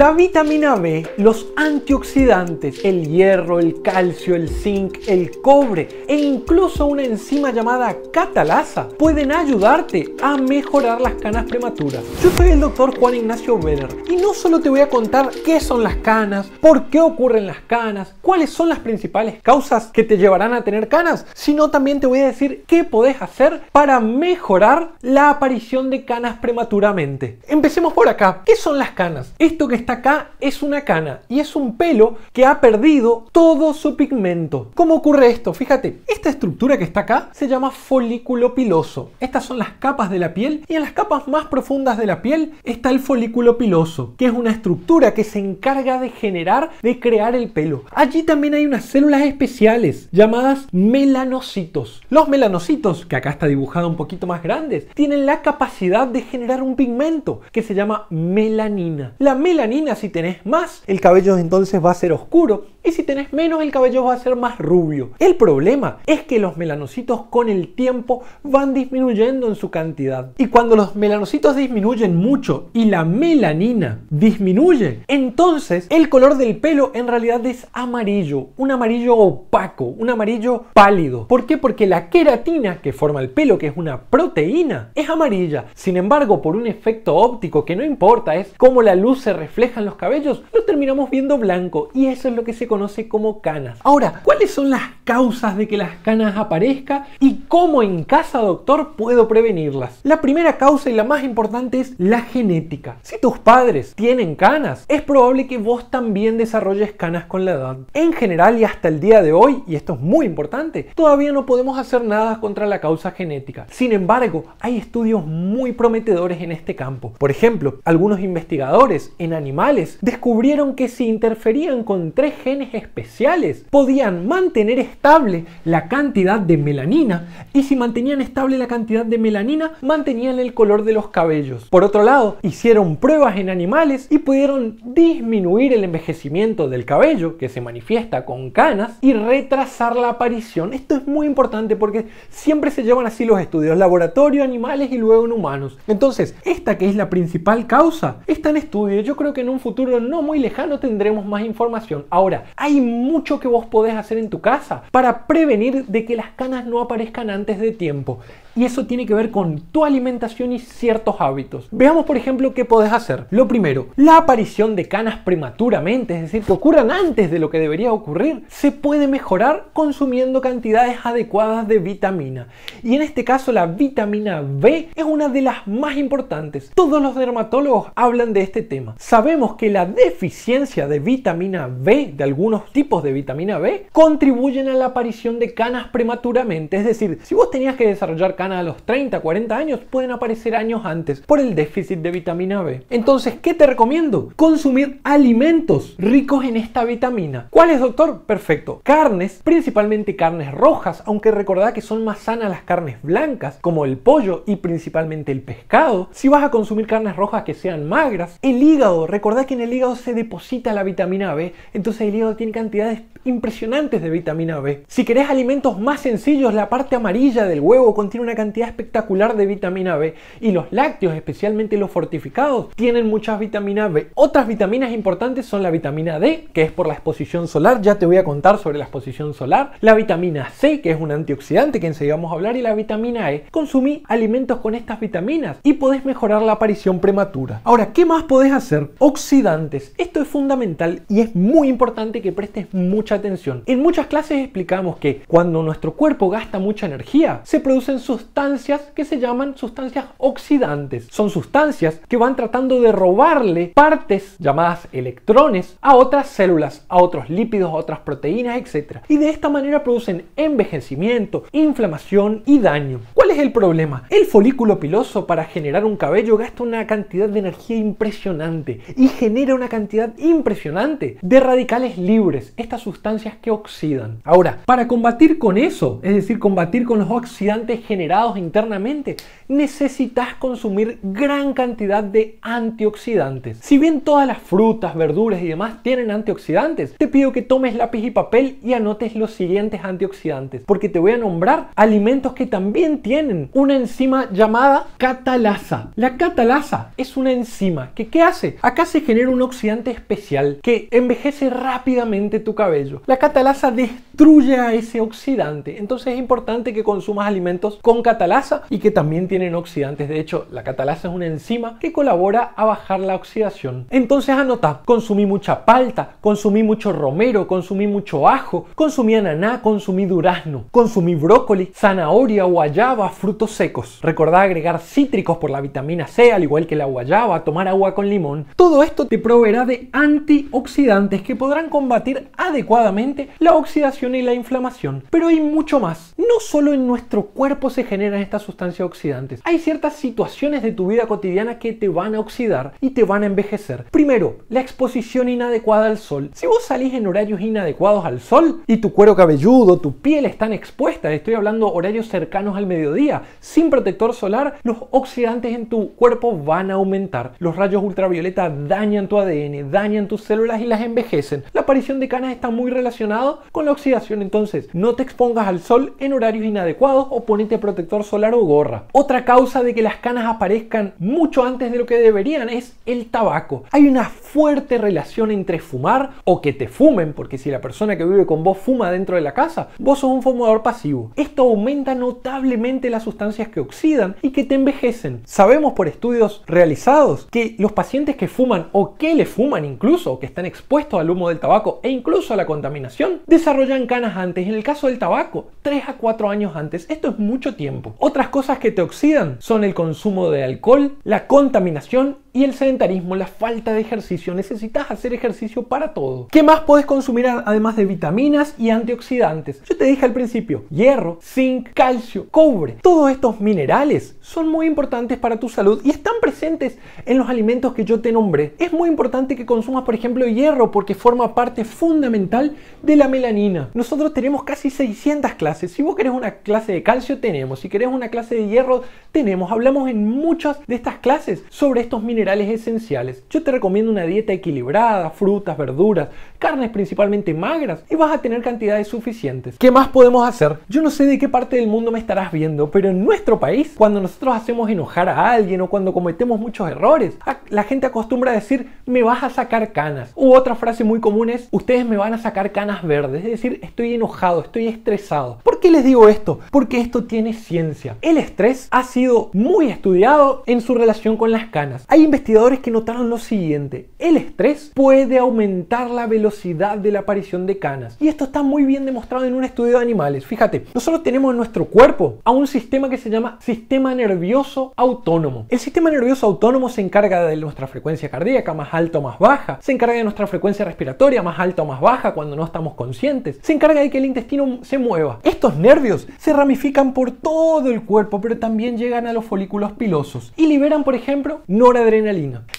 La vitamina B, los antioxidantes, el hierro, el calcio, el zinc, el cobre e incluso una enzima llamada catalasa pueden ayudarte a mejorar las canas prematuras. Yo soy el doctor Juan Ignacio Beder y no solo te voy a contar qué son las canas, por qué ocurren las canas, cuáles son las principales causas que te llevarán a tener canas, sino también te voy a decir qué podés hacer para mejorar la aparición de canas prematuramente. Empecemos por acá. ¿Qué son las canas? Esto que acá es una cana y es un pelo que ha perdido todo su pigmento. ¿Cómo ocurre esto? Fíjate, esta estructura que está acá se llama folículo piloso. Estas son las capas de la piel y en las capas más profundas de la piel está el folículo piloso, que es una estructura que se encarga de generar, de crear el pelo. Allí también hay unas células especiales llamadas melanocitos. Los melanocitos, que acá está dibujado un poquito más grandes, tienen la capacidad de generar un pigmento que se llama melanina. La melanina si tenés más, el cabello entonces va a ser oscuro y si tenés menos, el cabello va a ser más rubio. El problema es que los melanocitos con el tiempo van disminuyendo en su cantidad. Y cuando los melanocitos disminuyen mucho y la melanina disminuye, entonces el color del pelo en realidad es amarillo, un amarillo opaco, un amarillo pálido. ¿Por qué? Porque la queratina que forma el pelo, que es una proteína, es amarilla. Sin embargo, por un efecto óptico que no importa, es como la luz se refleja los cabellos, lo terminamos viendo blanco y eso es lo que se conoce como canas. Ahora, ¿cuáles son las causas de que las canas aparezcan y cómo en casa, doctor, puedo prevenirlas? La primera causa y la más importante es la genética. Si tus padres tienen canas, es probable que vos también desarrolles canas con la edad. En general y hasta el día de hoy, y esto es muy importante, todavía no podemos hacer nada contra la causa genética. Sin embargo, hay estudios muy prometedores en este campo. Por ejemplo, algunos investigadores en animales descubrieron que si interferían con tres genes especiales, podían mantener estable la cantidad de melanina y si mantenían estable la cantidad de melanina, mantenían el color de los cabellos. Por otro lado, hicieron pruebas en animales y pudieron disminuir el envejecimiento del cabello, que se manifiesta con canas, y retrasar la aparición. Esto es muy importante porque siempre se llevan así los estudios, laboratorio, animales y luego en humanos. Entonces, esta que es la principal causa, está en estudio. Yo creo que en un futuro no muy lejano tendremos más información. Ahora, hay mucho que vos podés hacer en tu casa para prevenir de que las canas no aparezcan antes de tiempo y eso tiene que ver con tu alimentación y ciertos hábitos. Veamos por ejemplo qué podés hacer. Lo primero, la aparición de canas prematuramente, es decir, que ocurran antes de lo que debería ocurrir, se puede mejorar consumiendo cantidades adecuadas de vitamina. Y en este caso la vitamina B es una de las más importantes. Todos los dermatólogos hablan de este tema. Sabemos que la deficiencia de vitamina B, de algunos tipos de vitamina B, contribuyen a la aparición de canas prematuramente. Es decir, si vos tenías que desarrollar canas a los 30, 40 años pueden aparecer años antes por el déficit de vitamina B. Entonces, ¿qué te recomiendo? Consumir alimentos ricos en esta vitamina. ¿Cuál es, doctor? Perfecto. Carnes, principalmente carnes rojas, aunque recordad que son más sanas las carnes blancas, como el pollo y principalmente el pescado. Si vas a consumir carnes rojas que sean magras, el hígado, recordad que en el hígado se deposita la vitamina B, entonces el hígado tiene cantidades impresionantes de vitamina B. Si querés alimentos más sencillos, la parte amarilla del huevo contiene cantidad espectacular de vitamina B y los lácteos, especialmente los fortificados, tienen muchas vitaminas B. Otras vitaminas importantes son la vitamina D, que es por la exposición solar, ya te voy a contar sobre la exposición solar, la vitamina C, que es un antioxidante que enseguida vamos a hablar, y la vitamina E. Consumí alimentos con estas vitaminas y podés mejorar la aparición prematura. Ahora, ¿qué más podés hacer? Oxidantes. Esto es fundamental y es muy importante que prestes mucha atención. En muchas clases explicamos que cuando nuestro cuerpo gasta mucha energía, se producen sus sustancias que se llaman sustancias oxidantes. Son sustancias que van tratando de robarle partes llamadas electrones a otras células, a otros lípidos, a otras proteínas, etc. Y de esta manera producen envejecimiento, inflamación y daño. ¿Cuál es el problema? El folículo piloso para generar un cabello gasta una cantidad de energía impresionante y genera una cantidad impresionante de radicales libres, estas sustancias que oxidan. Ahora, para combatir con eso, es decir, combatir con los oxidantes generados, internamente, necesitas consumir gran cantidad de antioxidantes. Si bien todas las frutas, verduras y demás tienen antioxidantes, te pido que tomes lápiz y papel y anotes los siguientes antioxidantes, porque te voy a nombrar alimentos que también tienen una enzima llamada catalasa. La catalasa es una enzima que ¿qué hace? Acá se genera un oxidante especial que envejece rápidamente tu cabello. La catalasa destruye a ese oxidante, entonces es importante que consumas alimentos con catalasa y que también tienen oxidantes. De hecho, la catalasa es una enzima que colabora a bajar la oxidación. Entonces anota, consumí mucha palta, consumí mucho romero, consumí mucho ajo, consumí ananá, consumí durazno, consumí brócoli, zanahoria, guayaba, frutos secos. Recordá agregar cítricos por la vitamina C, al igual que la guayaba, tomar agua con limón. Todo esto te proveerá de antioxidantes que podrán combatir adecuadamente la oxidación y la inflamación. Pero hay mucho más. No solo en nuestro cuerpo se generan estas sustancias oxidantes. Hay ciertas situaciones de tu vida cotidiana que te van a oxidar y te van a envejecer. Primero, la exposición inadecuada al sol. Si vos salís en horarios inadecuados al sol y tu cuero cabelludo, tu piel están expuestas, estoy hablando horarios cercanos al mediodía, sin protector solar, los oxidantes en tu cuerpo van a aumentar. Los rayos ultravioleta dañan tu ADN, dañan tus células y las envejecen. La aparición de canas está muy relacionada con la oxidación, entonces no te expongas al sol en horarios inadecuados o ponete protector solar o gorra. Otra causa de que las canas aparezcan mucho antes de lo que deberían es el tabaco. Hay una fuerte relación entre fumar o que te fumen, porque si la persona que vive con vos fuma dentro de la casa, vos sos un fumador pasivo. Esto aumenta notablemente las sustancias que oxidan y que te envejecen. Sabemos por estudios realizados que los pacientes que fuman o que le fuman incluso, que están expuestos al humo del tabaco e incluso a la contaminación, desarrollan canas antes. En el caso del tabaco, 3 a 4 años antes. Esto es mucho tiempo. Otras cosas que te oxidan son el consumo de alcohol, la contaminación y el sedentarismo, la falta de ejercicio. Necesitas hacer ejercicio para todo. ¿Qué más puedes consumir además de vitaminas y antioxidantes? Yo te dije al principio, hierro, zinc, calcio, cobre. Todos estos minerales son muy importantes para tu salud y están presentes en los alimentos que yo te nombré. Es muy importante que consumas, por ejemplo, hierro porque forma parte fundamental de la melanina. Nosotros tenemos casi 600 clases. Si vos querés una clase de calcio, tenemos. Si querés una clase de hierro, tenemos. Hablamos en muchas de estas clases sobre estos minerales minerales esenciales, yo te recomiendo una dieta equilibrada, frutas, verduras, carnes principalmente magras y vas a tener cantidades suficientes. ¿Qué más podemos hacer? Yo no sé de qué parte del mundo me estarás viendo, pero en nuestro país, cuando nosotros hacemos enojar a alguien o cuando cometemos muchos errores, la gente acostumbra a decir, me vas a sacar canas. U otra frase muy común es, ustedes me van a sacar canas verdes, es decir, estoy enojado, estoy estresado. ¿Por qué les digo esto? Porque esto tiene ciencia. El estrés ha sido muy estudiado en su relación con las canas. Hay investigadores que notaron lo siguiente, el estrés puede aumentar la velocidad de la aparición de canas. Y esto está muy bien demostrado en un estudio de animales. Fíjate, nosotros tenemos en nuestro cuerpo a un sistema que se llama sistema nervioso autónomo. El sistema nervioso autónomo se encarga de nuestra frecuencia cardíaca más alta o más baja, se encarga de nuestra frecuencia respiratoria más alta o más baja cuando no estamos conscientes, se encarga de que el intestino se mueva. Estos nervios se ramifican por todo el cuerpo, pero también llegan a los folículos pilosos y liberan, por ejemplo, noradrenalina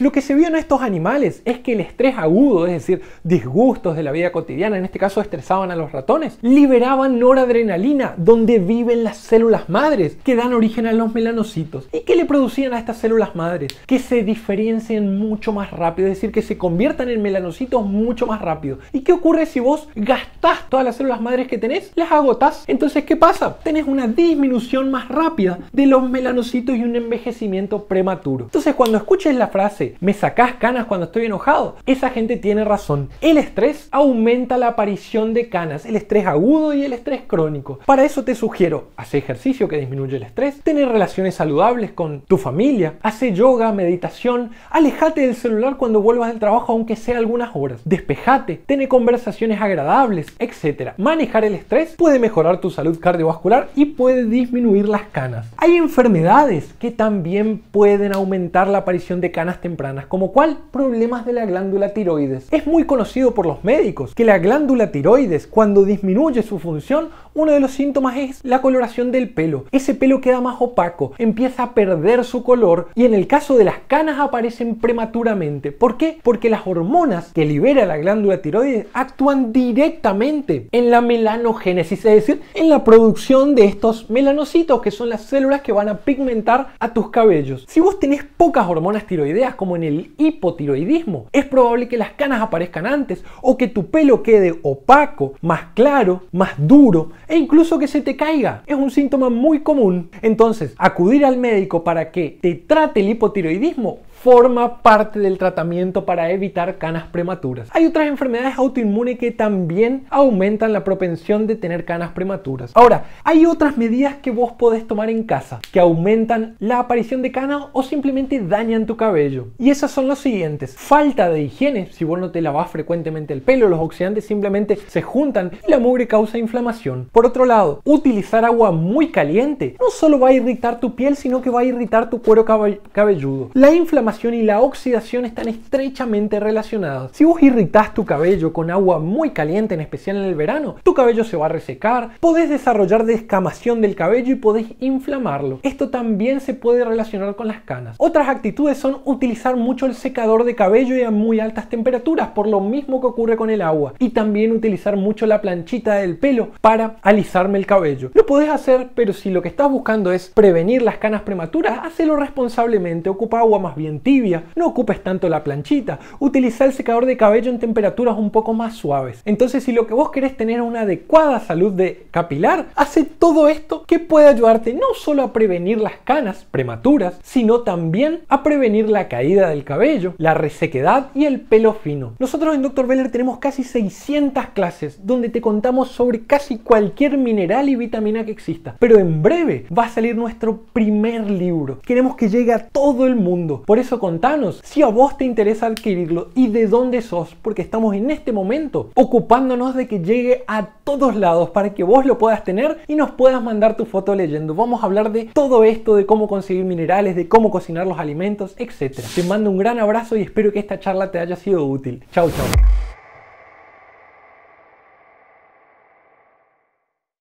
lo que se vio en estos animales es que el estrés agudo, es decir, disgustos de la vida cotidiana, en este caso estresaban a los ratones, liberaban noradrenalina, donde viven las células madres, que dan origen a los melanocitos. ¿Y qué le producían a estas células madres? Que se diferencien mucho más rápido, es decir, que se conviertan en melanocitos mucho más rápido. ¿Y qué ocurre si vos gastás todas las células madres que tenés? Las agotás. Entonces, ¿qué pasa? Tenés una disminución más rápida de los melanocitos y un envejecimiento prematuro. Entonces, cuando escuché la frase. Me sacas canas cuando estoy enojado. Esa gente tiene razón. El estrés aumenta la aparición de canas, el estrés agudo y el estrés crónico. Para eso te sugiero, hace ejercicio que disminuye el estrés, tener relaciones saludables con tu familia, hace yoga, meditación, alejate del celular cuando vuelvas del trabajo aunque sea algunas horas, despejate, tener conversaciones agradables, etcétera. Manejar el estrés puede mejorar tu salud cardiovascular y puede disminuir las canas. Hay enfermedades que también pueden aumentar la aparición de canas tempranas, como cual problemas de la glándula tiroides. Es muy conocido por los médicos que la glándula tiroides, cuando disminuye su función, uno de los síntomas es la coloración del pelo. Ese pelo queda más opaco, empieza a perder su color y en el caso de las canas aparecen prematuramente. ¿Por qué? Porque las hormonas que libera la glándula tiroides actúan directamente en la melanogénesis, es decir, en la producción de estos melanocitos que son las células que van a pigmentar a tus cabellos. Si vos tenés pocas hormonas tiroideas como en el hipotiroidismo. Es probable que las canas aparezcan antes o que tu pelo quede opaco, más claro, más duro e incluso que se te caiga. Es un síntoma muy común. Entonces, acudir al médico para que te trate el hipotiroidismo forma parte del tratamiento para evitar canas prematuras. Hay otras enfermedades autoinmunes que también aumentan la propensión de tener canas prematuras. Ahora, hay otras medidas que vos podés tomar en casa que aumentan la aparición de canas o simplemente dañan tu cabello. Y esas son las siguientes. Falta de higiene, si vos no te lavas frecuentemente el pelo, los oxidantes simplemente se juntan y la mugre causa inflamación. Por otro lado, utilizar agua muy caliente no solo va a irritar tu piel, sino que va a irritar tu cuero cabelludo. La inflamación y la oxidación están estrechamente relacionadas. Si vos irritas tu cabello con agua muy caliente, en especial en el verano, tu cabello se va a resecar, podés desarrollar descamación del cabello y podés inflamarlo. Esto también se puede relacionar con las canas. Otras actitudes son utilizar mucho el secador de cabello y a muy altas temperaturas, por lo mismo que ocurre con el agua. Y también utilizar mucho la planchita del pelo para alisarme el cabello. Lo podés hacer, pero si lo que estás buscando es prevenir las canas prematuras, hacelo responsablemente, ocupa agua más bien tibia, no ocupes tanto la planchita, utiliza el secador de cabello en temperaturas un poco más suaves. Entonces si lo que vos querés tener una adecuada salud de capilar, hace todo esto que puede ayudarte no solo a prevenir las canas prematuras, sino también a prevenir la caída del cabello, la resequedad y el pelo fino. Nosotros en Dr. Veller tenemos casi 600 clases donde te contamos sobre casi cualquier mineral y vitamina que exista. Pero en breve va a salir nuestro primer libro. Queremos que llegue a todo el mundo. Por eso contanos. Si a vos te interesa adquirirlo y de dónde sos, porque estamos en este momento ocupándonos de que llegue a todos lados para que vos lo puedas tener y nos puedas mandar tu foto leyendo. Vamos a hablar de todo esto, de cómo conseguir minerales, de cómo cocinar los alimentos, etc. Te mando un gran abrazo y espero que esta charla te haya sido útil. Chao, chao.